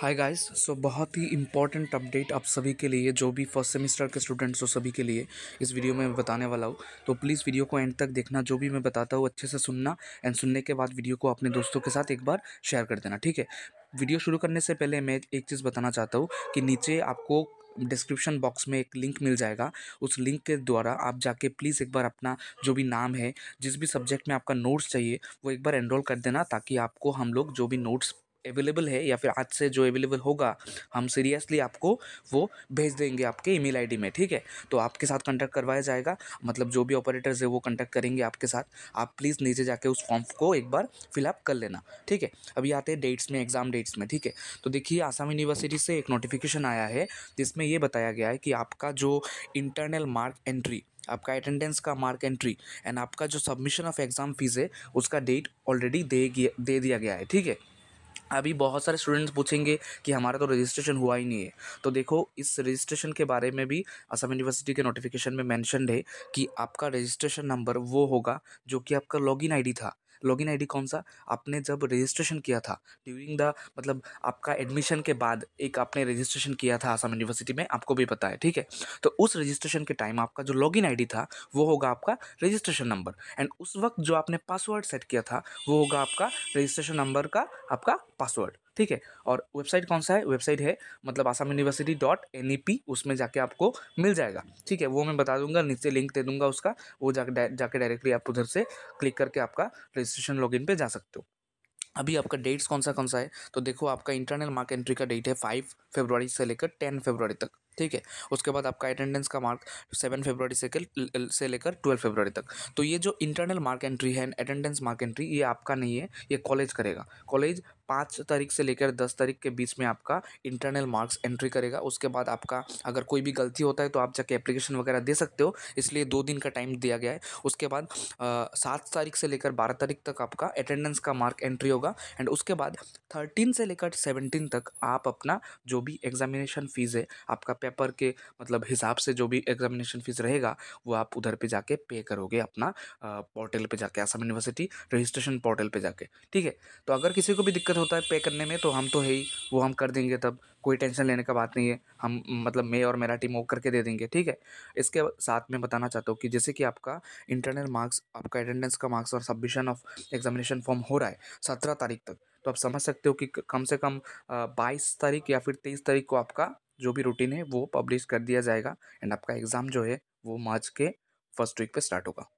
hi guys so बहुत ही important update आप सभी के लिए जो भी फर्स्ट सेमेस्टर के स्टूडेंट्स हो सभी के लिए इस वीडियो में मैं बताने वाला हूँ तो प्लीज़ वीडियो को एंड तक देखना जो भी मैं बताता हूँ अच्छे से सुनना एंड सुनने के बाद वीडियो को अपने दोस्तों के साथ एक बार शेयर कर देना ठीक है वीडियो शुरू करने से पहले मैं एक चीज़ बताना चाहता हूँ कि नीचे आपको डिस्क्रिप्शन बॉक्स में एक लिंक मिल जाएगा उस लिंक के द्वारा आप जाके प्लीज़ एक बार अपना जो भी नाम है जिस भी सब्जेक्ट में आपका नोट्स चाहिए वो एक बार एनरोल कर देना ताकि आपको हम लोग जो भी नोट्स अवेलेबल है या फिर आज से जो अवेलेबल होगा हम सीरियसली आपको वो भेज देंगे आपके ईमेल आईडी में ठीक है तो आपके साथ कंटेक्ट करवाया जाएगा मतलब जो भी ऑपरेटर्स है वो कंटेक्ट करेंगे आपके साथ आप प्लीज़ नीचे जाके उस फॉर्म को एक बार फिलअप कर लेना ठीक है अभी आते हैं डेट्स में एग्ज़ाम डेट्स में ठीक है तो देखिए आसाम यूनिवर्सिटी से एक नोटिफिकेशन आया है जिसमें ये बताया गया है कि आपका जो इंटरनल मार्क एंट्री आपका अटेंडेंस का मार्क एंट्री एंड आपका जो सबमिशन ऑफ एग्ज़ाम फीस है उसका डेट ऑलरेडी दे दिया गया है ठीक है अभी बहुत सारे स्टूडेंट्स पूछेंगे कि हमारा तो रजिस्ट्रेशन हुआ ही नहीं है तो देखो इस रजिस्ट्रेशन के बारे में भी असम यूनिवर्सिटी के नोटिफिकेशन में मेंशन है कि आपका रजिस्ट्रेशन नंबर वो होगा जो कि आपका लॉगिन आईडी था लॉगिन आईडी कौन सा आपने जब रजिस्ट्रेशन किया था ड्यूरिंग द मतलब आपका एडमिशन के बाद एक आपने रजिस्ट्रेशन किया था आसाम यूनिवर्सिटी में आपको भी पता है ठीक है तो उस रजिस्ट्रेशन के टाइम आपका जो लॉगिन आईडी था वो होगा आपका रजिस्ट्रेशन नंबर एंड उस वक्त जो आपने पासवर्ड सेट किया था वो होगा आपका रजिस्ट्रेशन नंबर का आपका पासवर्ड ठीक है और वेबसाइट कौन सा है वेबसाइट है मतलब Assam University dot N E P उसमें जाके आपको मिल जाएगा ठीक है वो मैं बता दूंगा नीचे लिंक दे दूंगा उसका वो जाके जाके डायरेक्टली आप उधर से क्लिक करके आपका रजिस्ट्रेशन लॉगिन पर जा सकते हो अभी आपका डेट्स कौन सा कौन सा है तो देखो आपका इंटरनल मार्क एंट्री का डेट है फाइव फेब्रवरी से लेकर टेन फेब्रवरी तक ठीक है उसके बाद आपका अटेंडेंस का मार्क सेवन फेब्रवरी से से लेकर ट्वेल्व फेब्रवरी तक तो ये जो इंटरनल मार्क एंट्री है अटेंडेंस मार्क एंट्री ये आपका नहीं है ये कॉलेज करेगा कॉलेज पाँच तारीख से लेकर दस तारीख के बीच में आपका इंटरनल मार्क्स एंट्री करेगा उसके बाद आपका अगर कोई भी गलती होता है तो आप जाके एप्लीकेशन वगैरह दे सकते हो इसलिए दो दिन का टाइम दिया गया है उसके बाद सात तारीख से लेकर बारह तारीख तक आपका अटेंडेंस का मार्क एंट्री होगा एंड उसके बाद थर्टीन से लेकर सेवनटीन तक आप अपना जो भी एग्जामिनेशन फ़ीस है आपका पेपर के मतलब हिसाब से जो भी एग्जामिनेशन फ़ीस रहेगा वो आप उधर पे जाके पे करोगे अपना पोर्टल पे जाके आसाम यूनिवर्सिटी रजिस्ट्रेशन पोर्टल पे जाके ठीक है तो अगर किसी को भी दिक्कत होता है पे करने में तो हम तो है ही वो हम कर देंगे तब कोई टेंशन लेने का बात नहीं है हम मतलब मैं और मेरा टीम वो करके दे देंगे ठीक है इसके साथ में बताना चाहता हूँ कि जैसे कि आपका इंटरनल मार्क्स आपका अटेंडेंस का मार्क्स और सबमिशन ऑफ एग्जामिनेशन फॉर्म हो रहा है सत्रह तारीख तक तो आप समझ सकते हो कि कम से कम बाईस तारीख या फिर तेईस तारीख को आपका जो भी रूटीन है वो पब्लिश कर दिया जाएगा एंड आपका एग्ज़ाम जो है वो मार्च के फर्स्ट वीक पे स्टार्ट होगा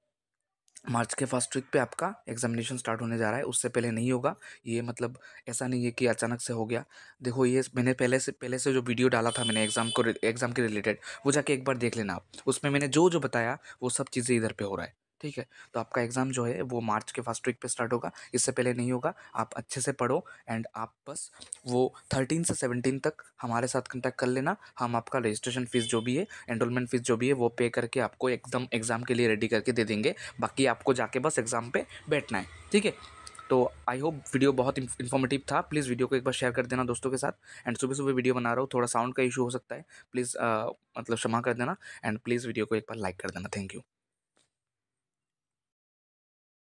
मार्च के फर्स्ट वीक पे आपका एग्जामिनेशन स्टार्ट होने जा रहा है उससे पहले नहीं होगा ये मतलब ऐसा नहीं है कि अचानक से हो गया देखो ये मैंने पहले से पहले से जो वीडियो डाला था मैंने एग्ज़ाम को एग्ज़ाम के रिलेटेड वो जाके एक बार देख लेना आप उसमें मैंने जो जो बताया वो सब चीज़ें इधर पे हो रहा है ठीक है तो आपका एग्ज़ाम जो है वो मार्च के फर्स्ट वीक पे स्टार्ट होगा इससे पहले नहीं होगा आप अच्छे से पढ़ो एंड आप बस वो थर्टीन से सेवनटीन तक हमारे साथ कंटेक्ट कर लेना हम आपका रजिस्ट्रेशन फ़ीस जो भी है एनरोलमेंट फ़ीस जो भी है वो पे करके आपको एकदम एग्ज़ाम के लिए रेडी करके दे देंगे बाकी आपको जाके बस एग्ज़ाम पर बैठना है ठीक है तो आई होप वीडियो बहुत इन्फॉर्मेटिव था प्लीज़ वीडियो को एक बार शेयर कर देना दोस्तों के साथ एंड सुबह सुबह वीडियो बना रहा हूँ थोड़ा साउंड का इशू हो सकता है प्लीज़ मतलब क्षमा कर देना एंड प्लीज़ वीडियो को एक बार लाइक कर देना थैंक यू